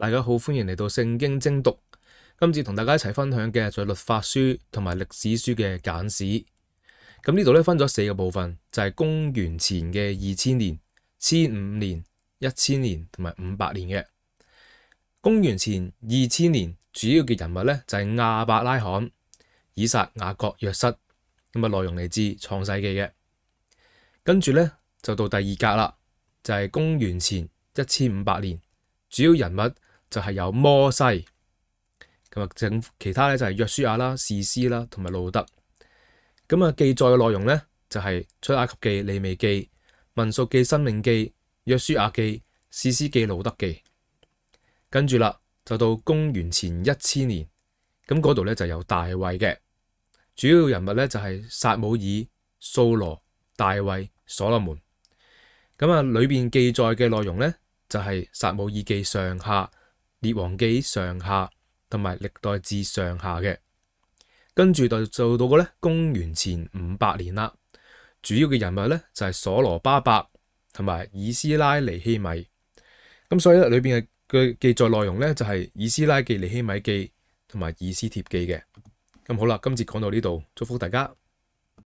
大家好，欢迎嚟到圣经精读。今次同大家一齐分享嘅系在律法书同埋历史书嘅简史。咁呢度咧分咗四个部分，就系公元前嘅二千年、千五年、一千年同埋五百年嘅。公元前二千年主要嘅人物咧就系亚伯拉罕、以撒、雅各、约瑟。咁啊内容嚟自创世纪嘅。跟住咧就到第二格啦，就系公元前一千五百年，主要人物。就系有摩西，咁啊整其他咧就系约书亚啦、士师啦、同埋路德，咁啊记载嘅内容咧就系出埃及记、利未记、民数记、生命记、约书亚记、士师记、路德记，跟住啦就到公元前一千年，咁嗰度咧就有大卫嘅主要人物咧就系撒姆耳、扫罗、大卫、所罗门，咁啊里边记载嘅内容咧就系撒姆耳记上下。《列王记》上下同埋《历代志》上下嘅，跟住就做到个咧公元前五百年啦。主要嘅人物咧就系所罗巴伯同埋以斯拉尼希米，咁所以咧里边嘅嘅记载内容咧就系《以斯拉记》《尼希米记》同埋《以斯帖记》嘅。咁好啦，今次讲到呢度，祝福大家。